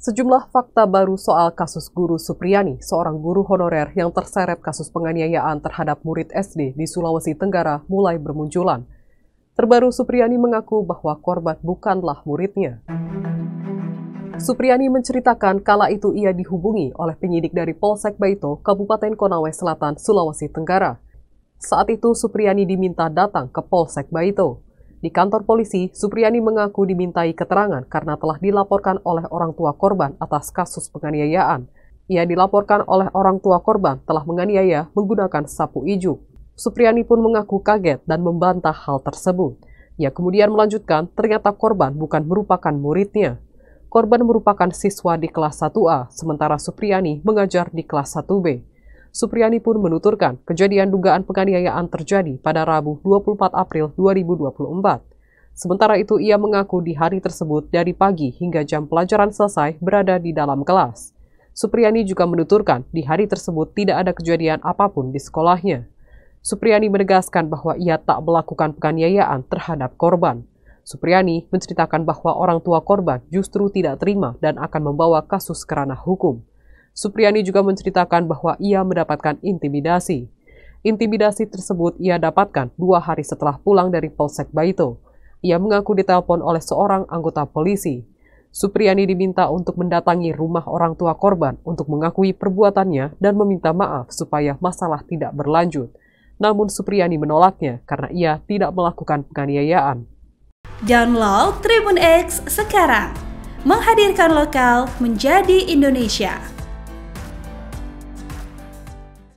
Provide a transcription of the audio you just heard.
Sejumlah fakta baru soal kasus guru Supriyani, seorang guru honorer yang terseret kasus penganiayaan terhadap murid SD di Sulawesi Tenggara mulai bermunculan. Terbaru Supriyani mengaku bahwa korban bukanlah muridnya. Supriyani menceritakan kala itu ia dihubungi oleh penyidik dari Polsek Baito, Kabupaten Konawe Selatan, Sulawesi Tenggara. Saat itu Supriyani diminta datang ke Polsek Baito. Di kantor polisi, Supriyani mengaku dimintai keterangan karena telah dilaporkan oleh orang tua korban atas kasus penganiayaan. Ia dilaporkan oleh orang tua korban telah menganiaya menggunakan sapu ijuk. Supriyani pun mengaku kaget dan membantah hal tersebut. Ia kemudian melanjutkan, ternyata korban bukan merupakan muridnya. Korban merupakan siswa di kelas 1A, sementara Supriyani mengajar di kelas 1B. Supriyani pun menuturkan kejadian dugaan penganiayaan terjadi pada Rabu 24 April 2024. Sementara itu ia mengaku di hari tersebut dari pagi hingga jam pelajaran selesai berada di dalam kelas. Supriyani juga menuturkan di hari tersebut tidak ada kejadian apapun di sekolahnya. Supriyani menegaskan bahwa ia tak melakukan penganiayaan terhadap korban. Supriyani menceritakan bahwa orang tua korban justru tidak terima dan akan membawa kasus kerana hukum. Supriyani juga menceritakan bahwa ia mendapatkan intimidasi. Intimidasi tersebut ia dapatkan dua hari setelah pulang dari Polsek Baito. Ia mengaku ditelepon oleh seorang anggota polisi. Supriyani diminta untuk mendatangi rumah orang tua korban untuk mengakui perbuatannya dan meminta maaf supaya masalah tidak berlanjut. Namun Supriyani menolaknya karena ia tidak melakukan penganiayaan. Download Tribun X sekarang, menghadirkan lokal menjadi Indonesia.